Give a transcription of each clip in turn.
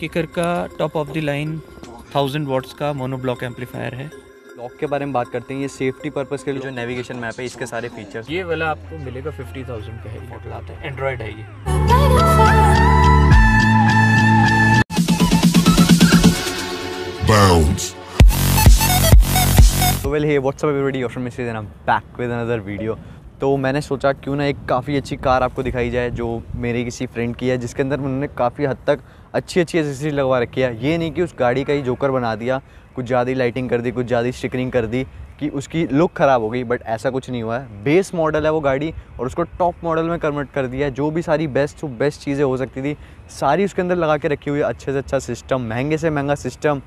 Kicker का top of the line thousand watts का monoblock amplifier है लॉक के बारे में बात करते हैं ये सेफ्टी पर्पस के लिए जो नेविगेशन मैप है इसके सारे फीचर्स ये वाला आपको मिलेगा फिफ्टी थाउजेंड का है मॉडल आता है एंड्रॉयड है ये तो well hey what's up everybody up everybody? You're from Mysteries and I'm back with तो मैंने सोचा क्यों ना एक काफ़ी अच्छी कार आपको दिखाई जाए जो मेरे किसी फ्रेंड की है जिसके अंदर उन्होंने काफ़ी हद तक अच्छी अच्छी एसेसरीज लगवा रखी है ये नहीं कि उस गाड़ी का ही जोकर बना दिया कुछ ज़्यादा लाइटिंग कर दी कुछ ज़्यादा स्टिकरिंग कर दी कि उसकी लुक ख़राब हो गई बट ऐसा कुछ नहीं हुआ है बेस मॉडल है वो गाड़ी और उसको टॉप मॉडल में कन्वर्ट कर दिया है जो भी सारी बेस्ट टू बेस्ट चीज़ें हो सकती थी सारी उसके अंदर लगा के रखी हुई अच्छे से अच्छा सिस्टम महंगे से महंगा system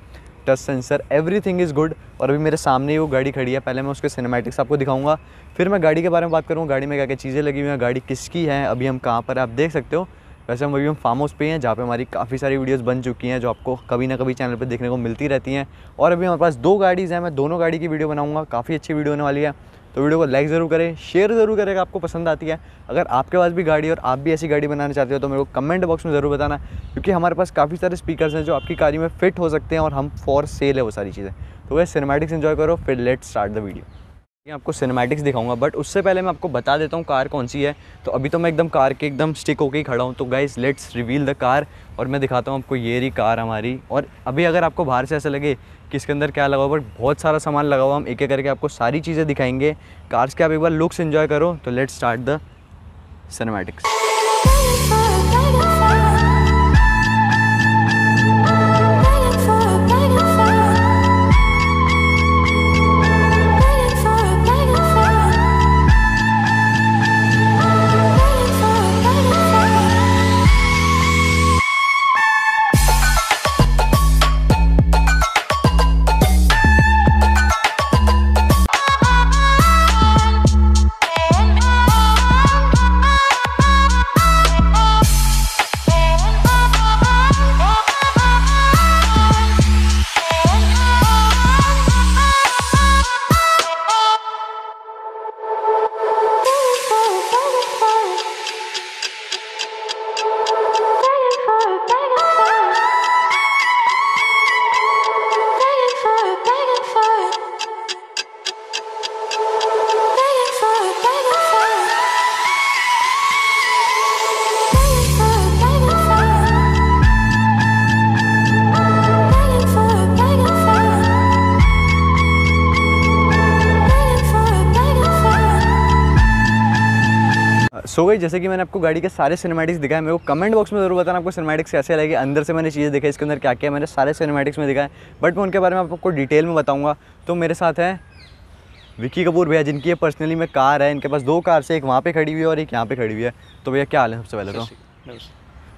touch sensor everything is good और अभी मेरे सामने ही वो गाड़ी खड़ी है पहले मैं उसके सिनेमैटिक्स आपको दिखाऊंगा फिर मैं गाड़ी के बारे में बात करूँगा गाड़ी में क्या क्या चीज़ें लगी हुई हैं गाड़ी किसकी है अभी हम कहाँ पर आप देख सकते हो वैसे हम अभी हम फार्म हाउस पे हैं जहाँ पे हमारी काफ़ी सारी वीडियोस बन चुकी हैं जो आपको कभी ना कभी चैनल पे देखने को मिलती रहती हैं और अभी हमारे पास दो गाड़ीज़ हैं मैं दोनों गाड़ी की वीडियो बनाऊंगा काफ़ी अच्छी वीडियो होने वाली है तो वीडियो को लाइक ज़रूर करें शेयर ज़रूर करें अगर आपको पसंद आती है अगर आपके पास भी गाड़ी और आप भी ऐसी गाड़ी बनाना चाहते हो तो मेरे को कमेंट बॉक्स में ज़रूर बताना क्योंकि हमारे पास काफ़ी सारे स्पीकर्स हैं जो आपकी गाड़ी में फिट हो सकते हैं और हम फॉर सेल है वो सारी चीज़ें तो वह सिनेमैटिक्स इन्जॉय करो फिर लेट स्टार्ट द वीडियो मैं आपको सिनेमैटिक्स दिखाऊंगा बट उससे पहले मैं आपको बता देता हूँ कार कौन सी है तो अभी तो मैं एकदम कार के एकदम स्टिक होके ही खड़ा हूँ तो guys let's reveal the car और मैं दिखाता हूँ आपको ये रही कार हमारी और अभी अगर आपको बाहर से ऐसा लगे कि इसके अंदर क्या लगा हुआ बट बहुत सारा सामान लगा हुआ हम एक एक करके आपको सारी चीज़ें दिखाएंगे कार्स के आप एक बार लुक्स इन्जॉय करो तो लेट्स स्टार्ट द सिनेमैटिक्स सो गई जैसे कि मैंने आपको गाड़ी के सारे सिनेमैटिक्स दिखाए मेरे को कमेंट बॉक्स में जरूर बताना आपको सिनेमैटिक्स कैसे लगे अंदर से मैंने चीज़ें दिखाई इसके अंदर क्या क्या मैंने सारे सिनेमैटिक्स में दिखाए बट मैं उनके बारे में आपको डिटेल में बताऊँगा तो मेरे साथ है विक्की कपूर भैया जिनकी ये पर्सनली में कार है इनके पास दो कार से एक वहाँ पर खड़ी हुई है और एक यहाँ पर खड़ी हुई है तो भैया क्या हाल है सबसे पहले तो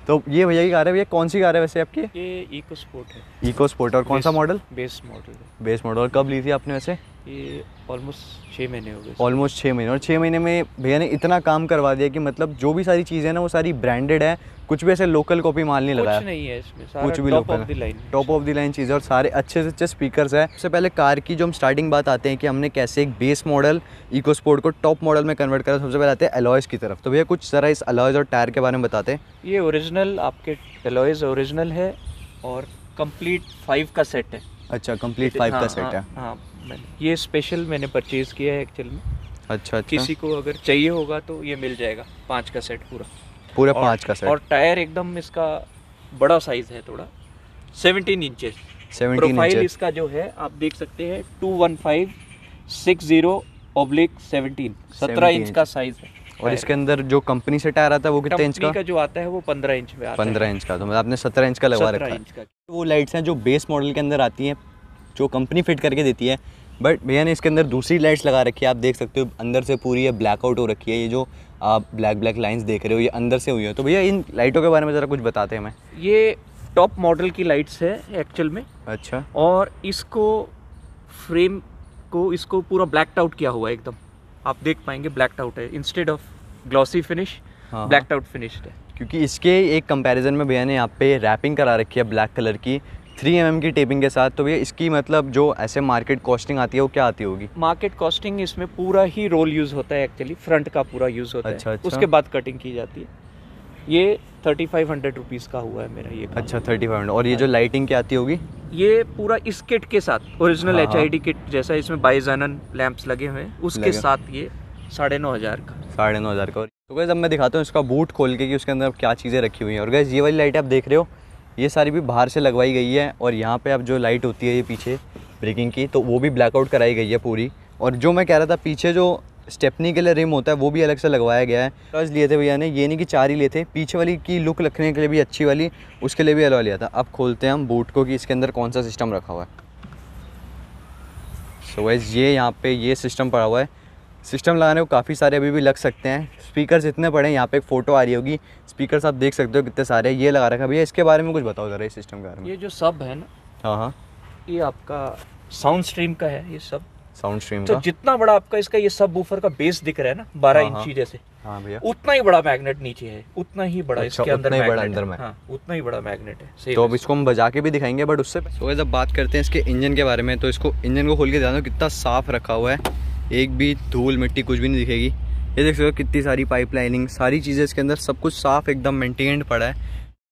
तो ये भैया की कार है भैया कौन सी कार है वैसे आपकी ये इको स्पोर्ट है इको स्पोर्ट और कौन सा model base model base model और कब ली थी आपने वैसे ये ऑलमोस्ट छः महीने हो गए ऑलमोस्ट छः महीने और छः महीने में भैया ने इतना काम करवा दिया कि मतलब जो भी सारी चीज़ें ना वो सारी ब्रांडेड है कुछ भी ऐसे लोकल कॉपी माल नहीं लगाया नहीं है इसमें कुछ भी local top of the line चीज़ें और सारे अच्छे से अच्छे स्पीकर्स है सबसे पहले कार की जो हम स्टार्टिंग बात आते हैं कि हमने कैसे एक बेस मॉडल इको स्पोर्ट को टॉप मॉडल में कन्वर्ट करा सबसे पहले आते हैं अलॉयज की तरफ तो भैया कुछ ज़रा इस अलॉयज़ और टायर के बारे में बताते हैं ये ओरिजिनल आपके अलॉयज ओरिजिनल है और कम्प्लीट फाइव का सेट है अच्छा कम्प्लीट फाइव का सेट हाँ, है हाँ, हाँ। मैंने ये स्पेशल मैंने परचेज़ किया है एक्चुअल में अच्छा अच्छा किसी को अगर चाहिए होगा तो ये मिल जाएगा पाँच का सेट पूरा पूरा पाँच का सेट और टायर एकदम इसका बड़ा साइज़ है थोड़ा सेवनटीन इंचेस प्रोफाइल इसका जो है आप देख सकते हैं two one five six zero oblique seventeen सत्रह इंच का साइज है और इसके अंदर जो कंपनी से टायर आता है वो कितने इंच का? का जो आता है वो पंद्रह इंच में पंद्रह इंच का तो मतलब आपने सत्रह इंच का लगा रखा है तो वो लाइट्स हैं जो बेस मॉडल के अंदर आती हैं जो कंपनी फिट करके देती है बट भैया ने इसके अंदर दूसरी लाइट्स लगा रखी है आप देख सकते हो अंदर से पूरी ये ब्लैकआउट हो रखी है ये जो आप ब्लैक ब्लैक लाइंस देख रहे हो ये अंदर से हुई है तो भैया इन लाइटों के बारे में ज़रा कुछ बताते हैं हमें ये टॉप मॉडल की लाइट्स है एक्चुअल में अच्छा और इसको फ्रेम को इसको पूरा ब्लैक आउट किया हुआ है एकदम आप देख पाएंगे ब्लैक आउट है instead of glossy finish black out finished है क्योंकि इसके एक कंपैरिजन में भैया ने यहाँ पे रैपिंग करा रखी है ब्लैक कलर की थ्री एम की टेपिंग के साथ तो भैया इसकी मतलब जो ऐसे मार्केट कॉस्टिंग आती है वो क्या आती होगी मार्केट कॉस्टिंग इसमें पूरा ही रोल यूज़ होता है एक्चुअली फ्रंट का पूरा यूज़ होता अच्छा, है अच्छा। उसके बाद कटिंग की जाती है ये थर्टी फाइव हंड्रेड रुपीज़ का हुआ है मेरा ये अच्छा थर्टी फाइव हंड्रेड और ये जो लाइटिंग की आती होगी ये पूरा इस किट के साथ original H I D kit जैसा इसमें बाइजानन लैंप्स लगे हुए हैं उसके साथ ये साढ़े नौ हज़ार का साढ़े नौ हज़ार का तो गैस अब मैं दिखाता हूँ इसका बूट खोल के कि उसके अंदर क्या चीज़ें रखी हुई हैं और गैस ये वाली लाइट आप देख रहे हो ये सारी भी बाहर से लगवाई गई है और यहाँ पे अब जो लाइट होती है ये पीछे ब्रेकिंग की तो वो भी ब्लैकआउट कराई गई है पूरी और जो मैं कह रहा था पीछे जो स्टेपनी के लिए रिम होता है वो भी अलग से लगवाया गया है कलर्स लिए थे भैया ने ये नहीं कि चार ही लिए थे पीछे वाली की लुक रखने के लिए भी अच्छी वाली उसके लिए भी अलवा लिया था अब खोलते हैं हम बूट को कि इसके अंदर कौन सा सिस्टम रखा हुआ है सो so ये यहाँ पे ये सिस्टम पड़ा हुआ है सिस्टम लगाने को काफ़ी सारे अभी भी लग सकते हैं स्पीकर्स इतने पड़े हैं यहाँ पे एक फ़ोटो आ रही होगी स्पीकर्स आप देख सकते हो कितने सारे ये लगा रखा भैया इसके बारे में कुछ बताओ ज़रा इस सिस्टम के बारे में ये जो सब है ना हाँ हाँ ये आपका साउंड स्ट्रीम का है ये सब साउंड स्ट्रीम तो का जितना बड़ा आपका इसका ये सब बूफर का बेस दिख रहा है ना बारह हाँ, हाँ। इंची जैसे हाँ भैया उतना ही बड़ा मैग्नेट नीचे है उतना ही बड़ा अच्छा, इसके अंदर बड़ा अंदर में हाँ, उतना ही बड़ा मैग्नेट है हाँ, तो अब इसको हम बजा के भी दिखाएंगे बट उससे तो जब बात करते हैं इसके इंजन के बारे में तो इसको इंजन को खोल के जाना कितना साफ रखा हुआ है एक भी धूल मिट्टी कुछ भी नहीं दिखेगी ये देख सकते हो कितनी सारी पाइपलाइनिंग सारी चीज़ें इसके अंदर सब कुछ साफ एकदम मेंटेन्ड पड़ा है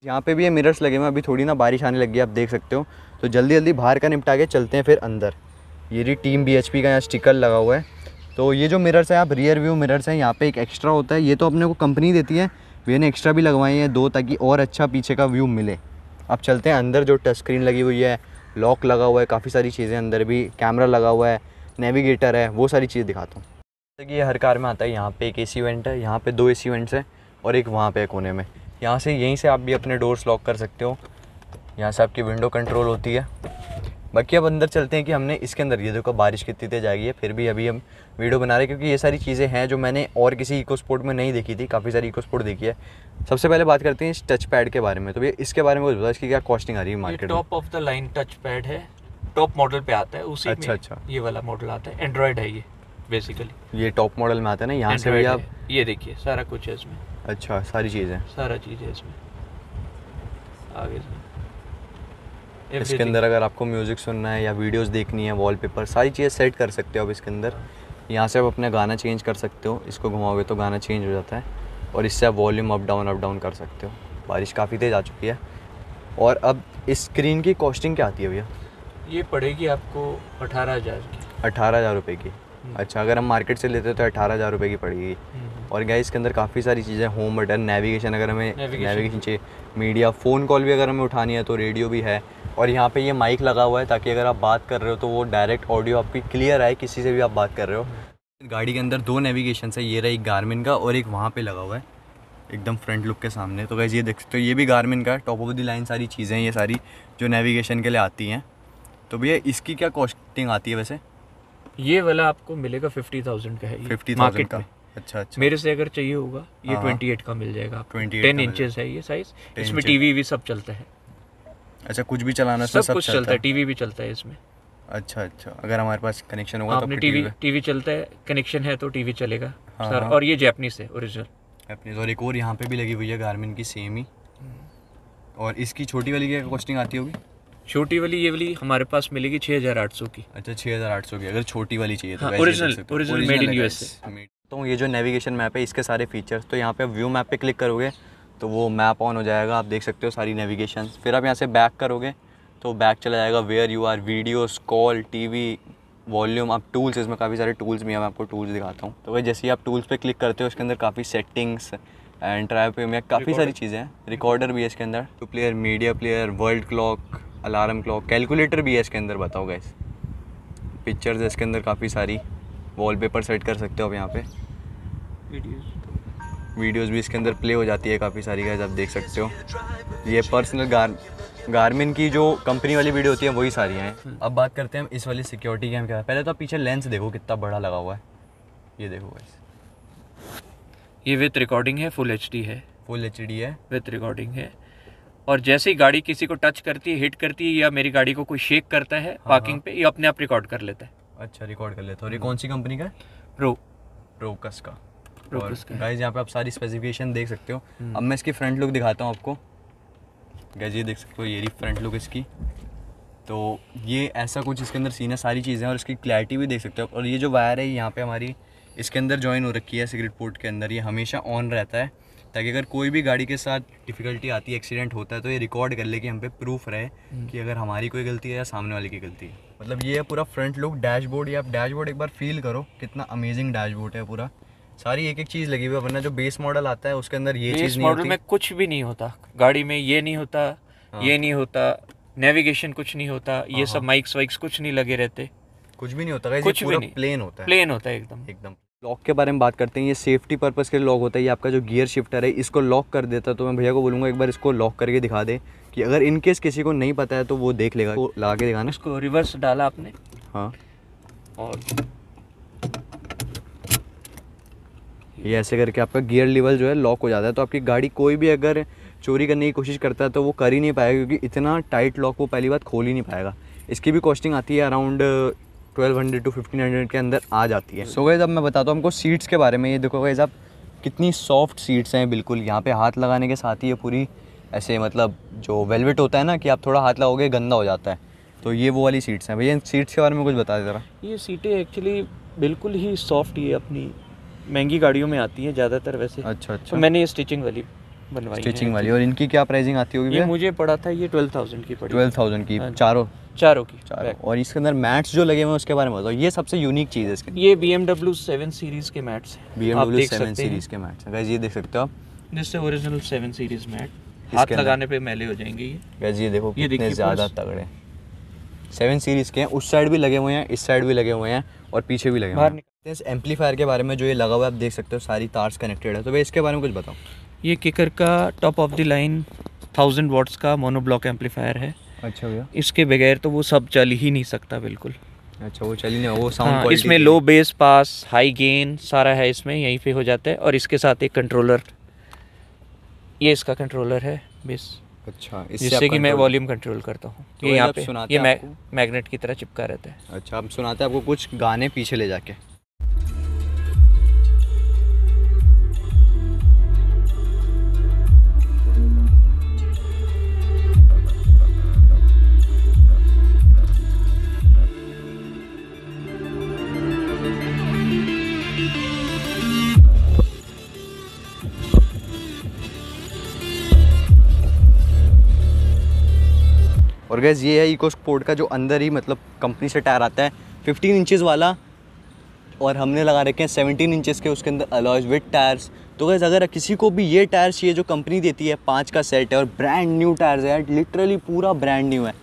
यहाँ पे भी ये मिरर्स लगे हुए हैं अभी थोड़ी ना बारिश आने लगी है आप देख सकते हो तो जल्दी जल्दी बाहर का निपटा के चलते हैं फिर अंदर ये रही टीम बी का यहाँ स्टिकर लगा हुआ है तो ये जो मिरर्स हैं आप रियर व्यू मिरर्स हैं यहाँ पे एक एक्स्ट्रा होता है ये तो अपने को कंपनी देती है वे ने एक्स्ट्रा भी लगवाए हैं दो ताकि और अच्छा पीछे का व्यू मिले अब चलते हैं अंदर जो टच स्क्रीन लगी हुई है लॉक लगा हुआ है काफ़ी सारी चीज़ें अंदर भी कैमरा लगा हुआ है नेविगेटर है वो सारी चीज़ दिखाता हूँ जैसे कि ये हर कार में आता है यहाँ पे एक ए सी वेंट है यहाँ पे दो ए सी वेंट्स हैं और एक वहाँ पे कोने में यहाँ से यहीं से आप भी अपने डोर्स लॉक कर सकते हो यहाँ से आपकी विंडो कंट्रोल होती है बाकी अब अंदर चलते हैं कि हमने इसके अंदर ये देखो बारिश कितनी तेज आ गई है फिर भी अभी हम वीडियो बना रहे हैं क्योंकि ये सारी चीज़ें हैं जो मैंने और किसी इको स्पोर्ट में नहीं देखी थी काफ़ी सारी इको स्पोर्ट देखी है सबसे पहले बात करते हैं इस टच पैड के बारे में तो भैया इसके बारे में बताओ इसकी क्या कॉस्टिंग आ रही है market top of the line touch pad है टॉप मॉडल पे आता है उसी अच्छा, में अच्छा। ये वाला मॉडल आता है एंड्रॉयड है ये बेसिकली ये टॉप मॉडल में आता है ना यहाँ से भी आप ये देखिए सारा कुछ है इसमें अच्छा सारी चीज़ है सारा चीज़ है इसमें आगे इसके अंदर अगर आपको म्यूज़िक सुनना है या वीडियोस देखनी है वॉलपेपर सारी चीज़ें सेट कर सकते हो आप इसके अंदर यहाँ से आप अपना गाना चेंज कर सकते हो इसको घुमाओगे तो गाना चेंज हो जाता है और इससे आप volume up down up down कर सकते हो बारिश काफ़ी तेज़ आ चुकी है और अब इस स्क्रीन की कॉस्टिंग क्या आती है भैया ये पड़ेगी आपको अठारह हज़ार की अठारह हज़ार रुपये की हम्म। अच्छा अगर हम मार्केट से लेते हैं तो अठारह हज़ार रुपये की पड़ेगी हम्म। और गैस इसके अंदर काफ़ी सारी चीज़ें होम बटन नेविगेशन अगर हमें नेविगेशन चाहिए मीडिया फ़ोन कॉल भी अगर हमें उठानी है तो रेडियो भी है और यहाँ पे ये माइक लगा हुआ है ताकि अगर आप बात कर रहे हो तो वो डायरेक्ट ऑडियो आपकी क्लियर आए किसी से भी आप बात कर रहे हो हम्म। गाड़ी के अंदर दो नेविगेशन है ये रहा एक गारमिन का और एक वहाँ पर लगा हुआ है एकदम फ्रंट लुक के सामने तो गैस ये देख सकते हो ये भी गारमिन का टॉप ऑफ द लाइन सारी चीज़ें ये सारी जो नेविगेशन के लिए आती हैं तो भैया इसकी क्या कॉस्टिंग आती है वैसे ये वाला आपको मिलेगा फिफ्टी थाउजेंड का है फिफ्टी मार्केट का अच्छा अच्छा मेरे से अगर चाहिए होगा ये ट्वेंटी हाँ, एट हाँ। का मिल जाएगा टेन इंचेस है ये साइज इसमें टीवी भी सब चलता है अच्छा कुछ भी चलाना सब, सब कुछ चलता, चलता है टीवी भी चलता है इसमें अच्छा अच्छा अगर हमारे पास कनेक्शन होगा तो टीवी टीवी चलता है कनेक्शन है तो टीवी चलेगा हाँ, सर हाँ। और ये जैपनीज है ओरिजिनल जैपनीज और एक और यहाँ पे भी लगी हुई है गारमेंट की सेम ही हम्म। और इसकी छोटी वाली क्या कॉस्टिंग आती होगी छोटी वाली ये वाली हमारे पास मिलेगी छः हज़ार आठ सौ की अच्छा छः हज़ार आठ सौ की अगर छोटी वाली चाहिए तो original original made in USA तो ये जो नेविगेशन मैप है इसके सारे फीचर्स तो यहाँ पे व्यू मैप पे क्लिक करोगे तो वो मैप ऑन हो जाएगा आप देख सकते हो सारी नेविगेशन फिर आप यहाँ से बैक करोगे तो बैक चला जाएगा where you are videos call TV volume आप टूल्स इसमें काफ़ी सारे टूल्स भी हैं मैं आपको टूल्स दिखाता हूँ तो वही जैसे ही आप टूल्स पे क्लिक करते हो उसके अंदर काफ़ी सेटिंग्स एंड ट्राई पे में काफ़ी सारी चीज़ें हैं रिकॉर्डर भी है इसके अंदर two player media player world clock alarm clock calculator भी है इसके अंदर बताओ गैस पिक्चर्स है इसके अंदर काफ़ी सारी वॉलपेपर सेट कर सकते हो आप यहाँ पे वीडियोस वीडियोस भी इसके अंदर प्ले हो जाती है काफ़ी सारी गैस आप देख सकते हो ये पर्सनल गार गारमिन की जो कंपनी वाली वीडियो होती है वही सारी हैं हम्म। अब बात करते हैं इस वाली सिक्योरिटी हम क्या पहले तो आप पीछे लेंस देखो कितना बड़ा लगा हुआ है ये देखो गैस ये विथ रिकॉर्डिंग है फुल एच है फुल एच है विथ रिकॉर्डिंग है और जैसे ही गाड़ी किसी को टच करती है हिट करती है या मेरी गाड़ी को कोई शेक करता है हाँ, पार्किंग हाँ। पे ये अपने आप रिकॉर्ड कर लेता है अच्छा रिकॉर्ड कर लेता है और ये हम्म। कौन सी कंपनी का प्रो प्रोकस का प्रोकस का गाइस यहाँ पे आप सारी स्पेसिफिकेशन देख सकते हो हम्म। अब मैं इसकी फ्रंट लुक दिखाता हूँ आपको गाइस ये देख सकते हो ये रही फ्रंट लुक इसकी तो ये ऐसा कुछ इसके अंदर सीन है सारी चीज़ें हैं और इसकी क्लैरिटी भी देख सकते हो और ये जो वायर है यहाँ पे हमारी इसके अंदर ज्वाइन हो रखी है सिगरेट पोर्ट के अंदर ये हमेशा ऑन रहता है ताकि अगर कोई भी गाड़ी के साथ डिफिकल्टी आती है एक्सीडेंट होता है तो ये रिकॉर्ड कर ले कि हम पे प्रूफ रहे हम्म। कि अगर हमारी कोई गलती है या सामने वाले की गलती है मतलब ये है पूरा फ्रंट लुक डैशबोर्ड ये आप डैशबोर्ड एक बार फील करो कितना अमेजिंग डैशबोर्ड है पूरा सारी एक एक चीज़ लगी हुई है वरना जो बेस मॉडल आता है उसके अंदर ये चीज़ मॉडल में कुछ भी नहीं होता गाड़ी में ये नहीं होता हाँ। ये नहीं होता नेविगेशन कुछ नहीं होता ये हाँ, सब माइक्स हाँ। वाइक्स कुछ नहीं लगे रहते कुछ भी नहीं होता कुछ भी नहीं प्लेन होता है प्लेन होता है एकदम एकदम लॉक के बारे में बात करते हैं ये सेफ्टी पर्पज़ के लिए लॉक होता है ये आपका जो गियर शिफ्टर है इसको लॉक कर देता है तो मैं भैया को बोलूँगा एक बार इसको लॉक करके दिखा दे कि अगर इन केस किसी को नहीं पता है तो वो देख लेगा तो लगा के दिखाना इसको रिवर्स डाला आपने हाँ और ये ऐसे करके आपका गियर लेवल जो है लॉक हो जाता है तो आपकी गाड़ी कोई भी अगर चोरी करने की कोशिश करता है तो वो कर ही नहीं पाएगा क्योंकि इतना टाइट लॉक वो पहली बात खोल ही नहीं पाएगा इसकी भी कॉस्टिंग आती है around twelve hundred to fifteen hundred के अंदर आ जाती है सो गए गैज़ अब मैं बताता हूँ हमको सीट्स के बारे में ये देखो गैज़ आप कितनी सॉफ्ट सीट्स हैं बिल्कुल यहाँ पे हाथ लगाने के साथ ही ये पूरी ऐसे मतलब जो वेलवेट होता है ना कि आप थोड़ा हाथ लगाओगे गंदा हो जाता है तो ये वो वाली सीट्स हैं भैया इन सीट्स के बारे में कुछ बता ज़रा ये सीटें एक्चुअली बिल्कुल ही सॉफ्ट ये अपनी महंगी गाड़ियों में आती हैं ज़्यादातर वैसे अच्छा अच्छा तो मैंने ये स्टिचिंग वाली स्टिचिंग वाली और इनकी क्या प्राइसिंग आती होगी ये मुझे पड़ा था ये ट्वेल्व थाउजेंड की ट्वेल्व थाउजेंड की हाँ चारों चारों की चारों और इसके अंदर मैट्स जो लगे हुए हैं उसके बारे में बताओ ये सबसे यूनिक चीज़ है इसकी ये बी एमडब्ल्यू सेवन सीरीज़ के मैट्स हैं बी एमडब्ल्यू सेवन सीरीज़ के मैट्स हैं ये देख सकते हो आप जिससे ओरिजिनल सेवन सीरीज़ मैट हाथ लगाने पे मैले हो जाएंगे ये ये देखो ये कितने ज़्यादा तगड़े सेवन सीरीज़ के हैं उस साइड भी लगे हुए हैं इस साइड भी लगे हुए हैं और पीछे भी लगे हुए हैं एम्पलीफायर के बारे में जो ये लगा हुआ है आप देख सकते हो सारी तार्स कनेक्टेड है तो भाई इसके बारे में कुछ बताओ ये किकर का top of the line thousand watts का मोनोब्लॉक एम्पलीफायर है अच्छा भैया इसके बगैर तो वो सब चल ही नहीं सकता बिल्कुल अच्छा वो चल ही नहीं वो साउंड हाँ, इसमें low bass pass high gain सारा है इसमें यहीं पे हो जाता है और इसके साथ एक कंट्रोलर ये इसका कंट्रोलर है बेस अच्छा जिससे कि मैं वॉल्यूम कंट्रोल करता हूँ तो ये यहाँ पे ये मैग्नेट की तरह चिपका रहता है अच्छा हम सुनाते हैं आपको कुछ गाने पीछे ले जाके और गैस ये है इको स्पोर्ट का जो अंदर ही मतलब कंपनी से टायर आता है फिफ्टीन इंचज़ वाला और हमने लगा रखे हैं सेवनटीन इंचेस के उसके अंदर अलॉज विद टायर्स तो गैस अगर किसी को भी ये टायर्स ये जो कंपनी देती है पाँच का सेट है और ब्रांड न्यू टायर्स है लिटरली पूरा ब्रांड न्यू है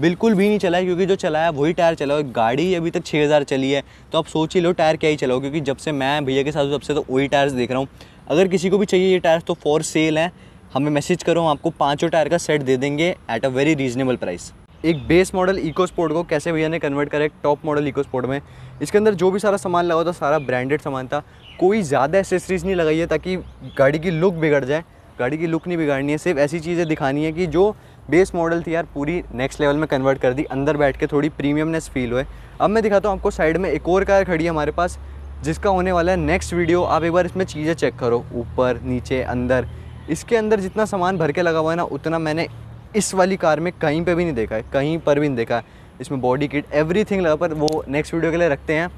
बिल्कुल भी नहीं चला है क्योंकि जो चलाया वही टायर चला है गाड़ी अभी तक 6000 चली है तो आप सोच ही लो टायर क्या ही चलाओ क्योंकि जब से मैं भैया के साथ जब से तो वही टायर्स देख रहा हूँ अगर किसी को भी चाहिए ये टायर्स तो फॉर सेल हैं हमें मैसेज करो हम आपको पाँचों टायर का सेट दे देंगे at a very reasonable price एक बेस मॉडल इको स्पोर्ट को कैसे भैया ने कन्वर्ट करा एक टॉप मॉडल इको स्पोर्ट में इसके अंदर जो भी सारा सामान लगा था सारा ब्रांडेड सामान था कोई ज़्यादा एसेसरीज नहीं लगाई है ताकि गाड़ी की लुक बिगड़ जाए गाड़ी की लुक नहीं बिगाड़नी है सिर्फ ऐसी चीज़ें दिखानी है कि जो बेस मॉडल थी यार पूरी नेक्स्ट लेवल में कन्वर्ट कर दी अंदर बैठ के थोड़ी प्रीमियमनेस फील हुए अब मैं दिखाता हूँ आपको साइड में एक और कार खड़ी है हमारे पास जिसका होने वाला है नेक्स्ट वीडियो आप एक बार इसमें चीज़ें चेक करो ऊपर नीचे अंदर इसके अंदर जितना सामान भर के लगा हुआ है ना उतना मैंने इस वाली कार में कहीं पर भी नहीं देखा है कहीं पर भी नहीं देखा है इसमें बॉडी किट एवरी लगा पर वो नेक्स्ट वीडियो के लिए रखते हैं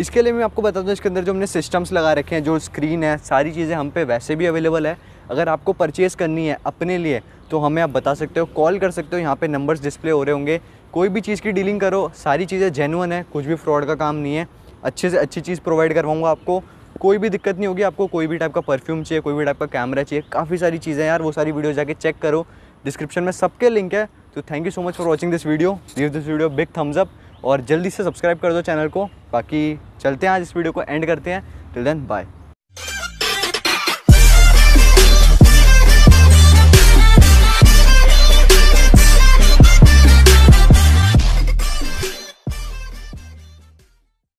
इसके लिए मैं आपको बता दूँ इसके अंदर जो हमने सिस्टम्स लगा रखे हैं जो स्क्रीन है सारी चीज़ें हम पे वैसे भी अवेलेबल है अगर आपको परचेज़ करनी है अपने लिए तो हमें आप बता सकते हो कॉल कर सकते हो यहाँ पे नंबर्स डिस्प्ले हो रहे होंगे कोई भी चीज़ की डीलिंग करो सारी चीज़ें जेनुअन है कुछ भी फ्रॉड का काम नहीं है अच्छे से अच्छी चीज़ प्रोवाइड करवाऊँगा आपको कोई भी दिक्कत नहीं होगी आपको कोई भी टाइप का परफ्यूम चाहिए कोई भी टाइप का कैमरा चाहिए काफ़ी सारी चीज़ें यार वो सारी वीडियो जाके चेक करो डिस्क्रिप्शन में सबके लिंक है तो thank you so much for watching this video give this video big thumbs up और जल्दी से सब्सक्राइब कर दो चैनल को बाकी चलते हैं आज इस वीडियो को एंड करते हैं टिल देन बाय